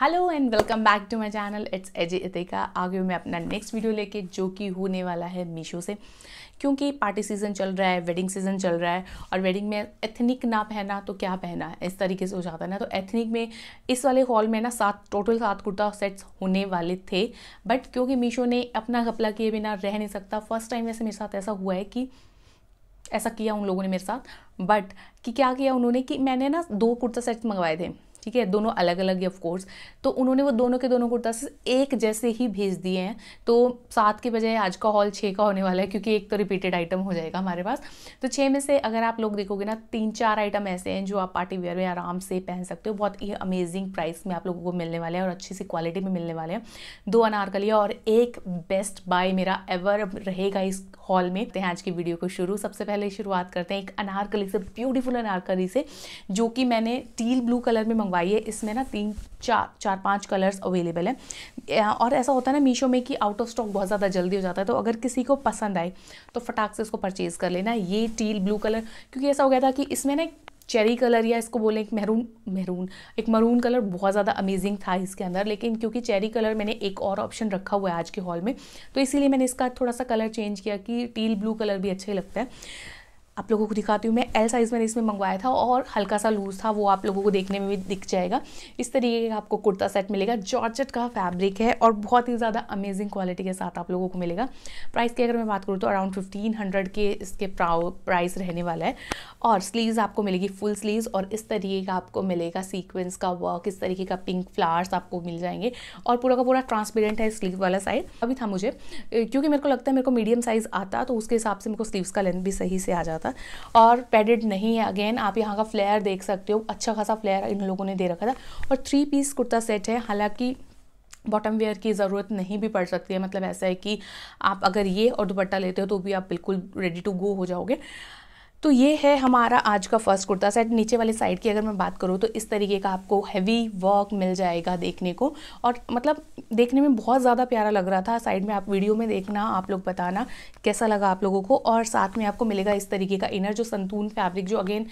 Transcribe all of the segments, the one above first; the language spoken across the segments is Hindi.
hello and welcome back to my channel it's AJ Itika आगे मैं अपना नेक्स्ट वीडियो लेके जो कि होने वाला है मीशो से क्योंकि पार्टी सीज़न चल रहा है वेडिंग सीज़न चल रहा है और वेडिंग में एथनिक ना पहना तो क्या पहना है इस तरीके से हो जाता है ना तो एथनिक में इस वाले हॉल में ना सात टोटल सात कुर्ता सेट्स होने वाले थे बट क्योंकि मीशो ने अपना घपला किए बिना रह नहीं सकता फर्स्ट टाइम वैसे मेरे साथ ऐसा हुआ है कि ऐसा किया उन लोगों ने मेरे साथ बट कि क्या किया उन्होंने कि मैंने ना दो कुर्ता सेट्स मंगवाए थे ठीक है दोनों अलग अलग ही ऑफकोर्स तो उन्होंने वो दोनों के दोनों कुर्ता से एक जैसे ही भेज दिए हैं तो सात के बजाय आज का हॉल छः का होने वाला है क्योंकि एक तो रिपीटेड आइटम हो जाएगा हमारे पास तो छः में से अगर आप लोग देखोगे ना तीन चार आइटम ऐसे हैं जो आप पार्टी वेयर में आराम से पहन सकते हो बहुत ही अमेजिंग प्राइस में आप लोगों को मिलने वाले हैं और अच्छी सी क्वालिटी में मिलने वाले हैं दो अनारकली और एक बेस्ट बाय मेरा एवर रहेगा इस हॉल में तो आज की वीडियो को शुरू सबसे पहले शुरुआत करते हैं एक अनारकली से ब्यूटीफुल अनारकली से जो कि मैंने टील ब्लू कलर में मंगवा है इसमें ना तीन चार चार पाँच कलर्स अवेलेबल हैं और ऐसा होता है ना मीशो में कि आउट ऑफ स्टॉक बहुत ज़्यादा जल्दी हो जाता है तो अगर किसी को पसंद आए तो फटाक से इसको परचेज़ कर लेना ये टील ब्लू कलर क्योंकि ऐसा हो गया था कि इसमें ना चेरी कलर या इसको बोले एक महरून महरून एक मरून कलर बहुत ज़्यादा अमेजिंग था इसके अंदर लेकिन क्योंकि चेरी कलर मैंने एक और ऑप्शन रखा हुआ है आज के हॉल में तो इसीलिए मैंने इसका थोड़ा सा कलर चेंज किया कि टील ब्लू कलर भी अच्छा लगता है आप लोगों को दिखाती हूँ मैं एल साइज़ मैंने इसमें मंगवाया था और हल्का सा लूज़ था वो आप लोगों को देखने में भी दिख जाएगा इस तरीके का आपको कुर्ता सेट मिलेगा जॉर्जेट का फैब्रिक है और बहुत ही ज़्यादा अमेजिंग क्वालिटी के साथ आप लोगों को मिलेगा प्राइस की अगर मैं बात करूँ तो अराउंड फिफ्टीन हंड्रेड के इसके प्राइस रहने वाला है और स्लीव्स आपको मिलेगी फुल स्लीव्स और इस तरीके का आपको मिलेगा सीक्वेंस का वर्क इस तरीके का पिंक फ्लावर्स आपको मिल जाएंगे और पूरा का पूरा ट्रांसपेरेंट है स्लीव वाला साइज अभी था मुझे क्योंकि मेरे को लगता है मेरे को मीडियम साइज़ आता तो उसके हिसाब से मेरे को स्लीव्स का लेंथ भी सही से आ जाता साथ और पैडेड नहीं है अगेन आप यहाँ का फ्लेयर देख सकते हो अच्छा खासा फ्लेयर इन लोगों ने दे रखा था और थ्री पीस कुर्ता सेट है हालांकि बॉटम वेयर की ज़रूरत नहीं भी पड़ सकती है मतलब ऐसा है कि आप अगर ये और दुपट्टा लेते हो तो भी आप बिल्कुल रेडी टू गो हो जाओगे तो ये है हमारा आज का फर्स्ट कुर्ता सेट नीचे वाले साइड की अगर मैं बात करूँ तो इस तरीके का आपको हैवी वर्क मिल जाएगा देखने को और मतलब देखने में बहुत ज़्यादा प्यारा लग रहा था साइड में आप वीडियो में देखना आप लोग बताना कैसा लगा आप लोगों को और साथ में आपको मिलेगा इस तरीके का इनर जो संतून फैब्रिक जो अगेन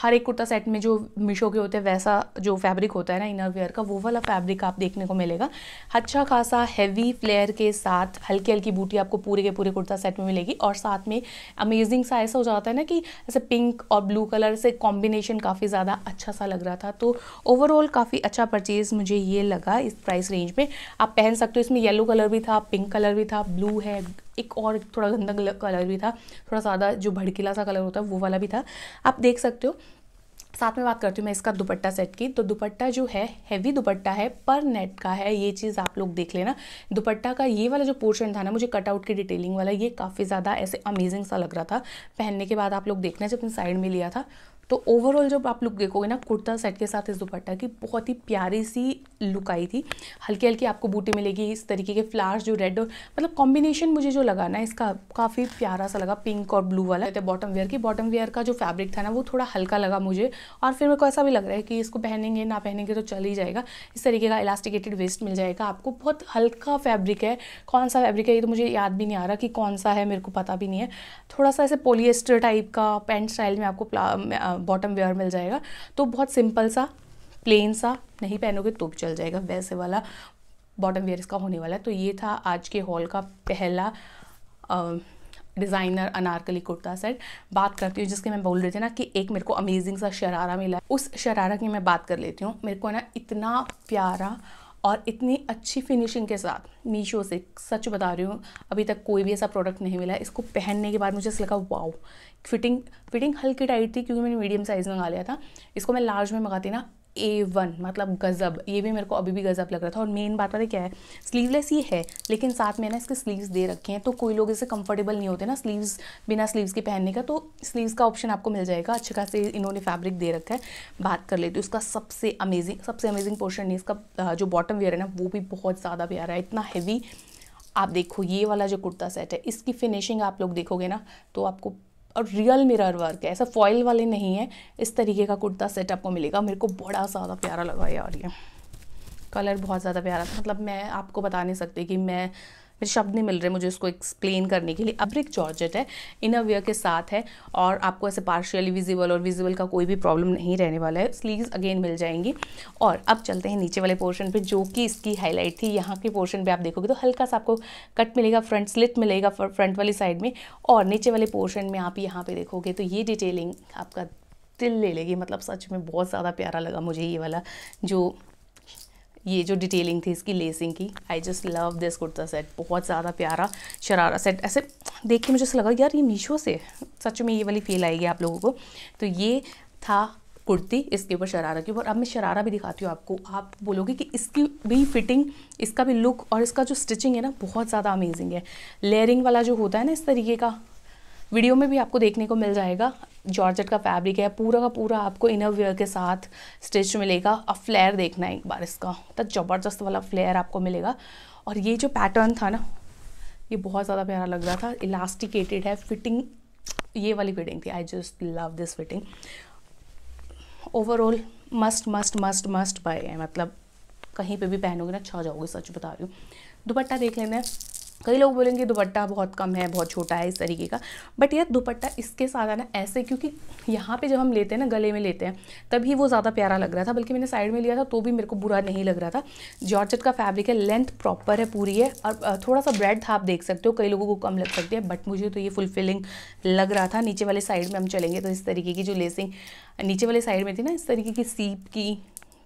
हर एक कुर्ता सेट में जो मीशो के होते हैं वैसा जो फैब्रिक होता है ना इनर वेयर का वो वाला फैब्रिक आप देखने को मिलेगा अच्छा खासा हैवी फ्लेयर के साथ हल्की हल्की बूटी आपको पूरे के पूरे कुर्ता सेट में मिलेगी और साथ में अमेजिंग सा ऐसा हो जाता है ना कि ऐसे पिंक और ब्लू कलर से कॉम्बिनेशन काफ़ी ज़्यादा अच्छा सा लग रहा था तो ओवरऑल काफ़ी अच्छा परचेज़ मुझे ये लगा इस प्राइस रेंज में आप पहन सकते हो इसमें येलो कलर भी था पिंक कलर भी था ब्लू है एक और थोड़ा गंदा कलर भी था थोड़ा सादा जो भड़कीला सा कलर होता है वो वाला भी था आप देख सकते हो साथ में बात करती हूँ मैं इसका दुपट्टा सेट की तो दुपट्टा जो है हैवी दुपट्टा है पर नेट का है ये चीज़ आप लोग देख लेना दुपट्टा का ये वाला जो पोर्शन था ना मुझे कटआउट की डिटेलिंग वाला ये काफ़ी ज़्यादा ऐसे अमेजिंग सा लग रहा था पहनने के बाद आप लोग देखना जब अपने साइड में लिया था तो ओवरऑल जब आप लुक देखोगे ना कुर्ता सेट के साथ इस दुपट्टा की बहुत ही प्यारी सी लुक आई थी हल्की हल्की आपको बूटी मिलेगी इस तरीके के फ्लावर्स जो रेड और मतलब कॉम्बिनेशन मुझे जो लगा ना इसका काफ़ी प्यारा सा लगा पिंक और ब्लू वाला तो बॉटम वेयर की बॉटम वेयर का जो फैब्रिक था ना वो थोड़ा हल्का लगा मुझे और फिर मेरे को ऐसा भी लग रहा है कि इसको पहनेंगे ना पहनेंगे तो चल ही जाएगा इस तरीके का इलास्टिकेटेड वेस्ट मिल जाएगा आपको बहुत हल्का फैब्रिक है कौन सा फैब्रिक है ये तो मुझे याद भी नहीं आ रहा कि कौन सा है मेरे को पता भी नहीं है थोड़ा सा ऐसे पोलिएस्टर टाइप का पेंट स्टाइल में आपको बॉटम वेयर मिल जाएगा तो बहुत सिंपल सा प्लेन सा नहीं पहनोगे तो भी चल जाएगा वैसे वाला बॉटम वेयर इसका होने वाला है तो ये था आज के हॉल का पहला डिज़ाइनर अनारकली कुर्ता सेट बात करती हूँ जिसके मैं बोल रही थी ना कि एक मेरे को अमेजिंग सा शरारा मिला उस शरारा की मैं बात कर लेती हूँ मेरे को ना इतना प्यारा और इतनी अच्छी फिनिशिंग के साथ मीशो से सच बता रही हूँ अभी तक कोई भी ऐसा प्रोडक्ट नहीं मिला इसको पहनने के बाद मुझे ऐसा लगा वाओ फिटिंग फिटिंग हल्की टाइट थी क्योंकि मैंने मीडियम साइज़ मंगा लिया था इसको मैं लार्ज में मंगाती ना ए वन मतलब गज़ब ये भी मेरे को अभी भी गज़ब लग रहा था और मेन बात पता क्या है स्लीवलेस ही है लेकिन साथ में ना इसके स्लीव्स दे रखे हैं तो कोई लोग इसे कंफर्टेबल नहीं होते ना स्लीव्स बिना स्लीव्स के पहनने का तो स्लीव्स का ऑप्शन आपको मिल जाएगा अच्छे खासे इन्होंने फैब्रिक दे रखा है बात कर लेती तो इसका सबसे अमेजिंग सबसे अमेजिंग पोर्शन है इसका जो बॉटम वेयर है ना वो भी बहुत ज़्यादा प्यारा है इतना हैवी आप देखो ये वाला जो कुर्ता सेट है इसकी फिनिशिंग आप लोग देखोगे ना तो आपको और रियल मिरर वर्क है ऐसा फॉइल वाले नहीं है इस तरीके का कुर्ता सेट आपको मिलेगा मेरे को बड़ा ज़्यादा प्यारा लगा यार ये कलर बहुत ज़्यादा प्यारा था मतलब मैं आपको बता नहीं सकती कि मैं मेरे शब्द नहीं मिल रहे मुझे उसको एक्सप्लेन करने के लिए अब्रिक जॉर्जेट है इनर वेयर के साथ है और आपको ऐसे पार्शियली विजिबल और विजिबल का कोई भी प्रॉब्लम नहीं रहने वाला है स्लीव्स अगेन मिल जाएंगी और अब चलते हैं नीचे वाले पोर्शन पर जो कि इसकी हाईलाइट थी यहाँ के पोर्शन पर आप देखोगे तो हल्का सा आपको कट मिलेगा फ्रंट स्लिट मिलेगा फ्रंट वाली साइड में और नीचे वाले पोर्शन में आप यहाँ पर देखोगे तो ये डिटेलिंग आपका दिल ले लेगी मतलब सच में बहुत ज़्यादा प्यारा लगा मुझे ये वाला जो ये जो डिटेलिंग थी इसकी लेसिंग की I just love this kurta set बहुत ज़्यादा प्यारा शरारा सेट ऐसे देख के मुझे ऐसा लगा यार ये मीशो से सच में ये वाली फील आएगी आप लोगों को तो ये था कुर्ती इसके ऊपर शरारा के ऊपर अब मैं शरारा भी दिखाती हूँ आपको आप बोलोगे कि इसकी भी फिटिंग इसका भी लुक और इसका जो स्टिचिंग है ना बहुत ज़्यादा अमेजिंग है लेयरिंग वाला जो होता है ना इस तरीके का वीडियो में भी आपको देखने को मिल जाएगा जॉर्जेट का फैब्रिक है पूरा का पूरा आपको इनर वेयर के साथ स्टिच मिलेगा अब फ्लेयर देखना है एक बार इसका तो ज़बरदस्त वाला फ्लेयर आपको मिलेगा और ये जो पैटर्न था ना ये बहुत ज़्यादा प्यारा लग रहा था इलास्टिकेटेड है फिटिंग ये वाली फिटिंग थी I just love this fitting overall must must must must buy है मतलब कहीं पे भी पहनोगे ना छा जाओगे सच बता रही हूँ दुपट्टा देख लेना है कई लोग बोलेंगे दुपट्टा बहुत कम है बहुत छोटा है इस तरीके का बट यार दुपट्टा इसके साथ है ना ऐसे क्योंकि यहाँ पे जब हम लेते हैं ना गले में लेते हैं तभी वो ज़्यादा प्यारा लग रहा था बल्कि मैंने साइड में लिया था तो भी मेरे को बुरा नहीं लग रहा था जॉर्जेट का फैब्रिक है लेंथ प्रॉपर है पूरी है और थोड़ा सा ब्रेड था आप देख सकते हो कई लोगों को कम लग सकती है बट मुझे तो ये फुलफिलिंग लग रहा था नीचे वाले साइड में हम चलेंगे तो इस तरीके की जो लेसिंग नीचे वाले साइड में थी ना इस तरीके की सीप की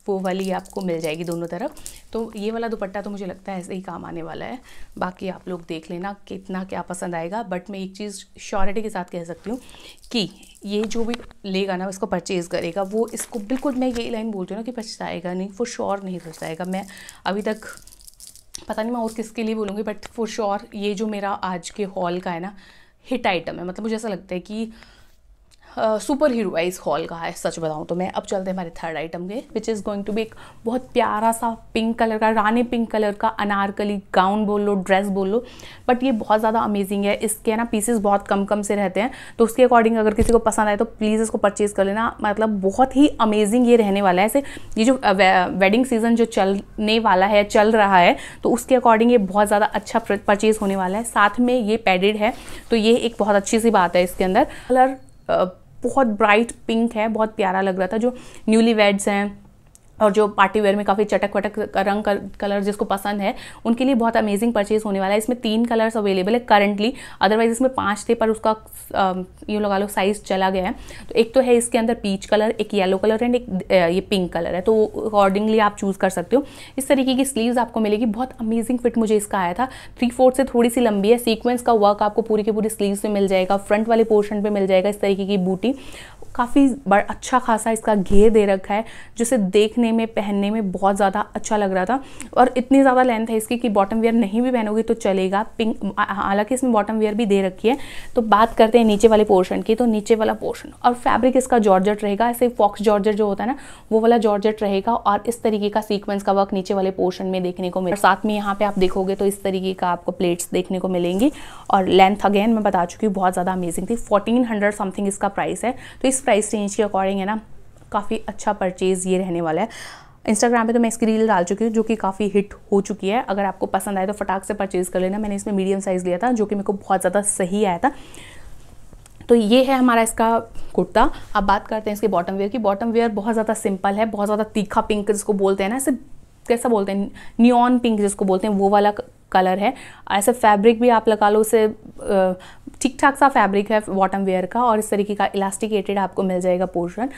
वो वाली आपको मिल जाएगी दोनों तरफ तो ये वाला दुपट्टा तो मुझे लगता है ऐसे ही काम आने वाला है बाकी आप लोग देख लेना कितना क्या पसंद आएगा बट मैं एक चीज़ श्योरिटी के साथ कह सकती हूँ कि ये जो भी लेगा ना इसको परचेज़ करेगा वो इसको बिल्कुल मैं ये लाइन बोलती हूँ ना कि पछताएगा नहीं वो श्योर नहीं पछताएगा मैं अभी तक पता नहीं मैं और किसके लिए बोलूँगी बट फॉर श्योर ये जो मेरा आज के हॉल का है ना हिट आइटम है मतलब मुझे ऐसा लगता है कि सुपर हीरो इस हॉल का है सच बताऊँ तो मैं अब चलते हैं हमारे थर्ड आइटम के which is going to be एक बहुत प्यारा सा पिंक कलर का रानी पिंक कलर का अनारकली गाउन बोल लो ड्रेस बोल लो बट ये बहुत ज़्यादा अमेजिंग है इसके ना पीसेस बहुत कम कम से रहते हैं तो उसके अकॉर्डिंग अगर किसी को पसंद आए तो प्लीज़ इसको परचेज़ कर लेना मतलब बहुत ही अमेजिंग ये रहने वाला है ऐसे ये जो वेडिंग सीज़न जो चलने वाला है चल रहा है तो उसके अकॉर्डिंग ये बहुत ज़्यादा अच्छा परचेज़ होने वाला है साथ में ये पैडेड है तो ये एक बहुत अच्छी सी बात है इसके अंदर कलर बहुत ब्राइट पिंक है बहुत प्यारा लग रहा था जो न्यूली वेड्स हैं और जो पार्टी वेयर में काफ़ी चटक वटक रंग कर, कलर जिसको पसंद है उनके लिए बहुत अमेजिंग परचेज होने वाला है इसमें तीन कलर्स अवेलेबल है करंटली अदरवाइज इसमें पाँच थे पर उसका ये लगा लो साइज चला गया है तो एक तो है इसके अंदर पीच कलर एक येलो कलर एंड एक ये पिंक कलर है तो अकॉर्डिंगली आप चूज़ कर सकते हो इस तरीके की स्लीव्स आपको मिलेगी बहुत अमेजिंग फिट मुझे इसका आया था थ्री फोर्थ से थोड़ी सी लंबी है सीक्वेंस का वर्क आपको पूरी की पूरी स्लीव्स में मिल जाएगा फ्रंट वाले पोर्शन पर मिल जाएगा इस तरीके की बूटी काफ़ी बड़ा अच्छा खासा इसका घेर दे रखा है जिसे देखने में पहनने में बहुत ज़्यादा अच्छा लग रहा था और इतनी ज़्यादा लेंथ है इसकी कि बॉटम वेयर नहीं भी पहनोगे तो चलेगा पिंक हालांकि इसमें बॉटम वेयर भी दे रखी है तो बात करते हैं नीचे वाले पोर्शन की तो नीचे वाला पोर्शन और फैब्रिक इसका जॉर्जट रहेगा ऐसे फॉक्स जॉर्जट जो होता है ना वो वाला जॉर्जट रहेगा और इस तरीके का सीक्वेंस का वर्क नीचे वाले पोर्शन में देखने को मिले साथ में यहाँ पर आप देखोगे तो इस तरीके का आपको प्लेट्स देखने को मिलेंगी और लेंथ अगेन मैं बता चुकी हूँ बहुत ज़्यादा अमेजिंग थी फोर्टीन समथिंग इसका प्राइस है तो इस प्राइस रेंज के अकॉर्डिंग है ना काफ़ी अच्छा परचेज़ ये रहने वाला है इंस्टाग्राम पे तो मैं इसकी रील डाल चुकी हूँ जो कि काफ़ी हिट हो चुकी है अगर आपको पसंद आए तो फटाक से परचेज़ कर लेना मैंने इसमें मीडियम साइज़ लिया था जो कि मेरे को बहुत ज़्यादा सही आया था तो ये है हमारा इसका कुर्ता अब बात करते हैं इसके बॉटम वेयर की बॉटम वेयर बहुत ज़्यादा सिंपल है बहुत ज़्यादा तीखा पिंक जिसको बोलते हैं ना इसे कैसा बोलते हैं नियॉन पिंक जिसको बोलते हैं वो वाला कलर है ऐसा फैब्रिक भी आप लगा लो उसे ठीक ठाक सा फैब्रिक है बॉटम वेयर का और इस तरीके का इलास्टिकेटेड आपको मिल जाएगा पोर्शन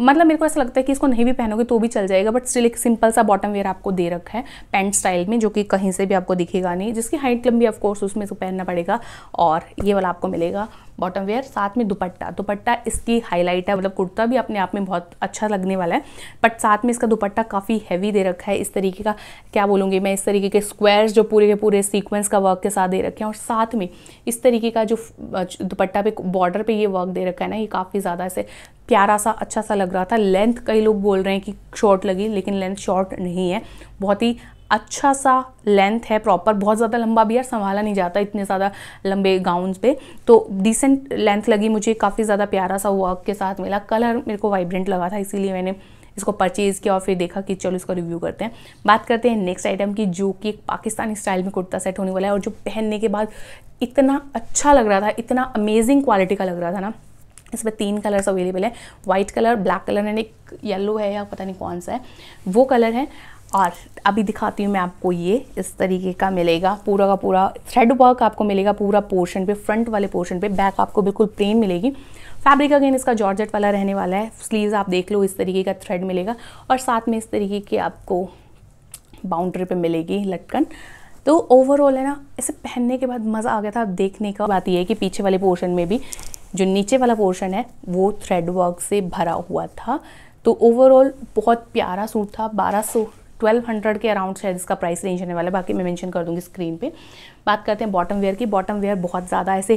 मतलब मेरे को ऐसा लगता है कि इसको नहीं भी पहनोगे तो भी चल जाएगा बट स्टिल एक सिंपल सा बॉटम वेयर आपको दे रखा है पैंट स्टाइल में जो कि कहीं से भी आपको दिखेगा नहीं जिसकी हाइट लंबी ऑफकोर्स उसमें तो पहनना पड़ेगा और ये वाला आपको मिलेगा बॉटम वेयर साथ में दुपट्टा दुपट्टा इसकी हाईलाइट है मतलब कुर्ता भी अपने आप में बहुत अच्छा लगने वाला है बट साथ में इसका दुपट्टा काफ़ी हैवी दे रखा है इस तरीके का क्या बोलूँगी मैं इस तरीके के स्क्वायर्स जो पूरे के पूरे सीक्वेंस का वर्क के साथ दे रखे हैं और साथ में इस तरीके का जो दुपट्टा पे बॉर्डर पे ये वर्क दे रखा है ना ये काफ़ी ज़्यादा ऐसे प्यारा सा अच्छा सा लग रहा था लेंथ कई लोग बोल रहे हैं कि शॉर्ट लगी लेकिन लेंथ शॉर्ट नहीं है बहुत ही अच्छा सा लेंथ है प्रॉपर बहुत ज़्यादा लंबा भी यार संभाला नहीं जाता इतने ज़्यादा लंबे गाउन पे तो डिसेंट लेंथ लगी मुझे काफ़ी ज़्यादा प्यारा सा वर्क के साथ मिला कलर मेरे को वाइब्रेंट लगा था इसीलिए मैंने इसको परचेज़ किया और फिर देखा कि चलो इसका रिव्यू करते हैं बात करते हैं नेक्स्ट आइटम की जो कि एक पाकिस्तानी स्टाइल में कुर्ता सेट होने वाला है और जो पहनने के बाद इतना अच्छा लग रहा था इतना अमेजिंग क्वालिटी का लग रहा था ना इसमें तीन कलर्स अवेलेबल है white colour black colour and एक येलो है या पता नहीं कौन सा है वो कलर है और अभी दिखाती हूँ मैं आपको ये इस तरीके का मिलेगा पूरा का पूरा थ्रेड वर्क आपको मिलेगा पूरा पोर्शन पे फ्रंट वाले पोर्शन पे बैक आपको बिल्कुल प्लेन मिलेगी फैब्रिक अगेन इसका जॉर्जेट वाला रहने वाला है स्लीव्स आप देख लो इस तरीके का थ्रेड मिलेगा और साथ में इस तरीके की आपको बाउंड्री पर मिलेगी लटकन तो ओवरऑल है ना इसे पहनने के बाद मज़ा आ गया था देखने का बात यह है कि पीछे वाले पोर्शन में भी जो नीचे वाला पोर्शन है वो थ्रेड वर्क से भरा हुआ था तो ओवरऑल बहुत प्यारा सूट था बारह सौ ट्वेल्व हंड्रेड के अराउंड शायद इसका प्राइस रेंज होने वाला है बाकी मैं मेंशन कर दूंगी स्क्रीन पे बात करते हैं बॉटम वेयर की बॉटम वेयर बहुत ज़्यादा ऐसे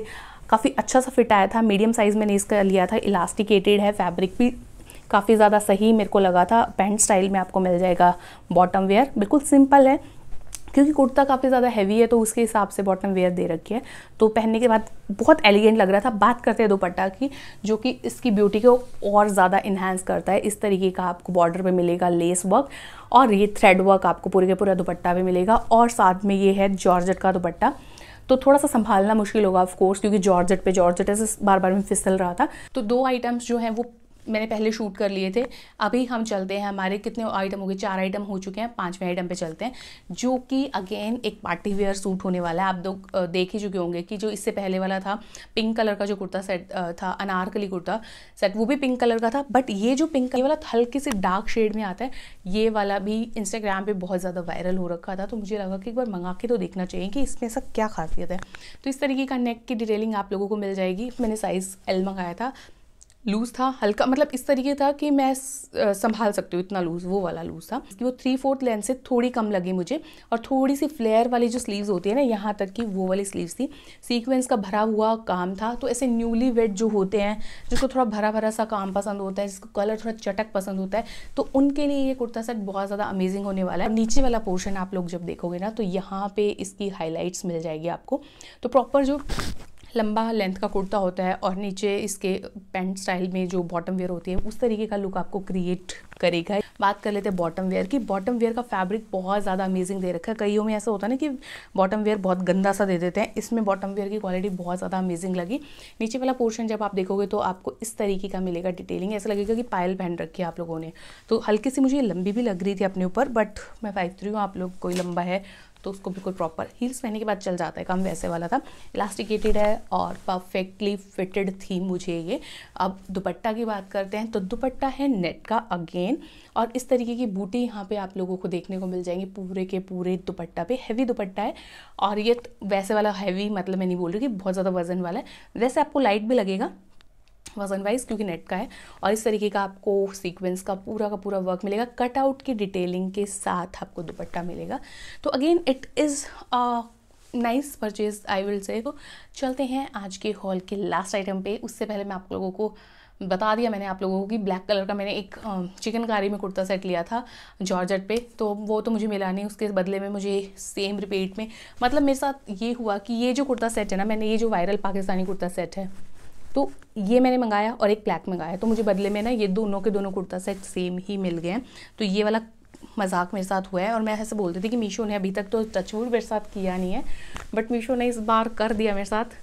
काफ़ी अच्छा सा फिट आया था मीडियम साइज़ मैंने इसका लिया था इलास्टिकेटेड है फैब्रिक भी काफ़ी ज़्यादा सही मेरे को लगा था पैंट स्टाइल में आपको मिल जाएगा बॉटम वेयर बिल्कुल सिंपल है क्योंकि कुर्ता काफ़ी ज़्यादा हैवी है तो उसके हिसाब से बॉटम वेयर दे रखी है तो पहनने के बाद बहुत एलिगेंट लग रहा था बात करते हैं दुपट्टा की जो कि इसकी ब्यूटी को और ज़्यादा इन्हांस करता है इस तरीके का आपको बॉर्डर पर मिलेगा लेस वर्क और ये थ्रेड वर्क आपको पूरे के पूरा दुपट्टा भी मिलेगा और साथ में ये है जॉर्जट का दुपट्टा तो थोड़ा सा संभालना मुश्किल होगा ऑफ कोर्स क्योंकि जॉर्जेट पे जॉर्जेट ऐसे बार बार में फिसल रहा था तो दो आइटम्स जो हैं वो मैंने पहले शूट कर लिए थे अभी हम चलते हैं हमारे कितने आइटम हो गए चार आइटम हो चुके हैं पाँचवें आइटम पे चलते हैं जो कि अगेन एक पार्टी वेयर सूट होने वाला है आप लोग देख ही चुके होंगे कि जो इससे पहले वाला था पिंक कलर का जो कुर्ता सेट था अनारकली कुर्ता सेट वो भी पिंक कलर का था बट ये जो पिंक ये वाला हल्के से डार्क शेड में आता है ये वाला भी इंस्टाग्राम पर बहुत ज़्यादा वायरल हो रखा था तो मुझे लगा कि एक बार मंगा के तो देखना चाहिए कि इसमें ऐसा क्या खासियत है तो इस तरीके का नेक की डिटेलिंग आप लोगों को मिल जाएगी मैंने साइज़ एल मंगाया था लूज़ था हल्का मतलब इस तरीके था कि मैं संभाल सकती हूँ इतना लूज़ वो वाला लूज़ था कि वो थ्री फोर्थ लेंथ से थोड़ी कम लगी मुझे और थोड़ी सी फ्लेयर वाली जो स्लीव्स होती है ना यहाँ तक की वो वाली स्लीव्स थी सीक्वेंस का भरा हुआ काम था तो ऐसे न्यूली वेड जो होते हैं जिसको थोड़ा भरा भरा सा काम पसंद होता है जिसको कलर थोड़ा चटक पसंद होता है तो उनके लिए ये कुर्ता सेट बहुत ज़्यादा अमेजिंग होने वाला है नीचे वाला पोर्शन आप लोग जब देखोगे ना तो यहाँ पर इसकी हाईलाइट्स मिल जाएगी आपको तो प्रॉपर जो लंबा लेंथ का कुर्ता होता है और नीचे इसके पैंट स्टाइल में जो बॉटम वेयर होती है उस तरीके का लुक आपको क्रिएट करेगा बात कर लेते हैं बॉटम वेयर की बॉटम वेयर का फैब्रिक बहुत ज़्यादा अमेजिंग दे रखा है कईयों में ऐसा होता है ना कि बॉटम वेयर बहुत गंदा सा दे देते हैं इसमें बॉटम वेयर की क्वालिटी बहुत ज़्यादा अमेजिंग लगी नीचे वाला पोर्शन जब आप देखोगे तो आपको इस तरीके का मिलेगा डिटेलिंग ऐसा लगेगा कि पायल पहन रखी है आप लोगों ने तो हल्की सी मुझे लंबी भी लग रही थी अपने ऊपर बट मैं फाइव थ्री हूँ आप लोग कोई लंबा है तो उसको बिल्कुल प्रॉपर हील्स पहनने के बाद चल जाता है काम वैसे वाला था इलास्टिकेटेड है और परफेक्टली फिटेड थी मुझे ये अब दुपट्टा की बात करते हैं तो दुपट्टा है नेट का अगेन और इस तरीके की बूटी यहाँ पे आप लोगों को देखने को मिल जाएंगी पूरे के पूरे दुपट्टा पे हैवी दुपट्टा है और ये वैसे वाला हैवी मतलब मैं नहीं बोल रही कि बहुत ज़्यादा वजन वाला है वैसे आपको लाइट भी लगेगा वजन वाइज क्योंकि नेट का है और इस तरीके का आपको सीक्वेंस का पूरा का पूरा वर्क मिलेगा कटआउट की डिटेलिंग के साथ आपको दुपट्टा मिलेगा तो again it is nice purchase I will say तो चलते हैं आज के हॉल के लास्ट आइटम पे उससे पहले मैं आप लोगों को बता दिया मैंने आप लोगों को कि ब्लैक कलर का मैंने एक चिकनकारी में कुर्ता सेट लिया था जॉर्जट पे तो वो तो मुझे मिला नहीं उसके बदले में मुझे सेम रिपीट में मतलब मेरे साथ ये हुआ कि ये जो कुर्ता सेट है ना मैंने ये जो वायरल पाकिस्तानी कुर्ता सेट है तो ये मैंने मंगाया और एक ब्लैक मंगाया तो मुझे बदले में ना ये दोनों के दोनों कुर्ता सेट सेम ही मिल गए हैं तो ये वाला मजाक मेरे साथ हुआ है और मैं ऐसे बोलती थी कि मीशो ने अभी तक तो टचवूड मेरे साथ किया नहीं है बट मीशो ने इस बार कर दिया मेरे साथ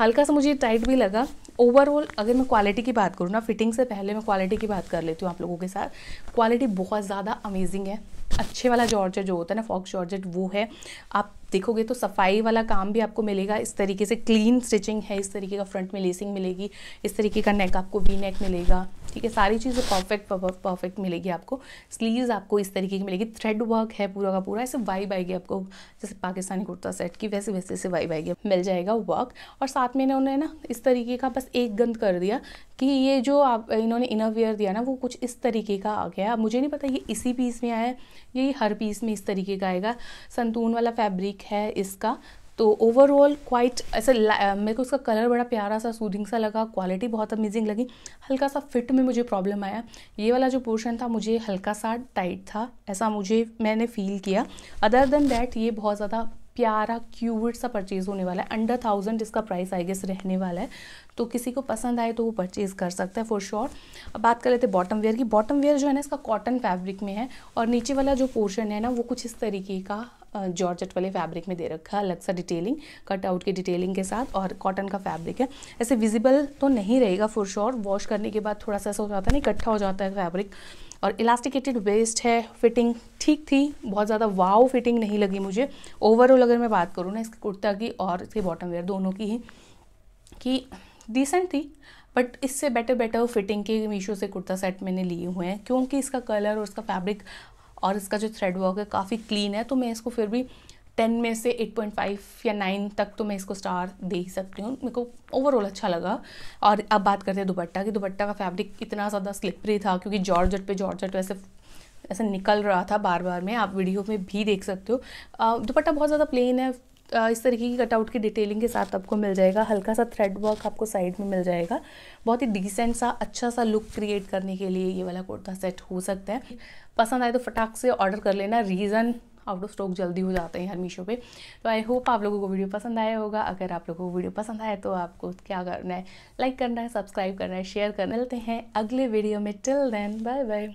हल्का सा मुझे टाइट भी लगा ओवरऑल अगर मैं क्वालिटी की बात करूँ ना फिटिंग से पहले मैं क्वालिटी की बात कर लेती हूँ आप लोगों के साथ क्वालिटी बहुत ज़्यादा अमेजिंग है अच्छे वाला जॉर्जेट जो होता है ना फॉक्स जॉर्जेट वो है आप देखोगे तो सफाई वाला काम भी आपको मिलेगा इस तरीके से क्लीन स्टिचिंग है इस तरीके का फ्रंट में लेसिंग मिलेगी इस तरीके का नेक आपको वी नेक मिलेगा ठीक है सारी चीज़ें परफेक्ट परफेक्ट मिलेगी आपको स्लीव्स आपको इस तरीके की मिलेगी थ्रेड वर्क है पूरा का पूरा ऐसे वाइब आएगी आपको जैसे पाकिस्तानी कुर्ता सेट की वैसे वैसे से वाइब आएगी मिल जाएगा वर्क और साथ में इन्होंने ना इस तरीके का बस एक गंद कर दिया कि ये जो आप इन्होंने इनर वेयर दिया ना वो कुछ इस तरीके का आ गया मुझे नहीं पता ये इसी पीस में आया है ये हर पीस में इस तरीके का आएगा संतून वाला फैब्रिक है इसका तो ओवरऑल क्वाइट ऐसा मेरे को उसका कलर बड़ा प्यारा सा सूदिंग सा लगा क्वालिटी बहुत अमेजिंग लगी हल्का सा फिट में मुझे प्रॉब्लम आया ये वाला जो पोर्शन था मुझे हल्का सा टाइट था ऐसा मुझे मैंने फील किया अदर देन दैट ये बहुत ज़्यादा प्यारा क्यूट सा परचेज़ होने वाला है अंडर थाउजेंड इसका प्राइस आई गेस रहने वाला है तो किसी को पसंद आए तो वो परचेज़ कर सकता है फॉर श्योर अब बात कर लेते हैं बॉटम वेयर की बॉटम वेयर जो है ना इसका कॉटन फैब्रिक में है और नीचे वाला जो पोर्शन है ना वो कुछ इस तरीके का जॉर्जेट वाले फैब्रिक में दे रखा है अलग सा डिटेलिंग कट आउट की डिटेलिंग के साथ और कॉटन का फैब्रिक है ऐसे विजिबल तो नहीं रहेगा फॉर श्योर वॉश करने के बाद थोड़ा सा ऐसा हो जाता है ना इकट्ठा हो जाता है फैब्रिक और इलास्टिकेटेड वेस्ट है फिटिंग ठीक थी बहुत ज़्यादा वाव फिटिंग नहीं लगी मुझे ओवरऑल अगर मैं बात करूँ ना इसकी कुर्ता की और इसकी बॉटम वेयर दोनों की ही कि डिसेंट थी बट इससे बेटर बेटर फिटिंग के मीशो से कुर्ता सेट मैंने लिए हुए हैं क्योंकि इसका कलर और इसका फैब्रिक और इसका जो थ्रेड वर्क है काफ़ी क्लीन है तो मैं इसको फिर भी टेन में से एट पॉइंट फाइव या नाइन तक तो मैं इसको स्टार दे ही सकती हूँ मेरे को ओवरऑल अच्छा लगा और अब बात करते हैं दुपट्टा की दुपट्टा का फैब्रिक इतना ज़्यादा स्लिपरी था क्योंकि जॉर्जट पे जॉर्जट वैसे ऐसे निकल रहा था बार बार में आप वीडियो में भी देख सकते हो दुपट्टा बहुत ज़्यादा प्लेन है इस तरीके की कटआउट की डिटेलिंग के साथ आपको मिल जाएगा हल्का सा थ्रेड वर्क आपको साइड में मिल जाएगा बहुत ही डिसेंट सा अच्छा सा लुक क्रिएट करने के लिए ये वाला कुर्ता सेट हो सकता है पसंद आए तो फटाक से ऑर्डर कर लेना रीज़न आउट ऑफ स्टॉक जल्दी हो जाते हैं हर मीशो पे तो आई होप आप लोगों को वीडियो पसंद आया होगा अगर आप लोगों को वीडियो पसंद आए तो आपको क्या करना है लाइक करना है सब्सक्राइब करना है शेयर करना लेते मिलते हैं अगले वीडियो में टिल देन बाय बाय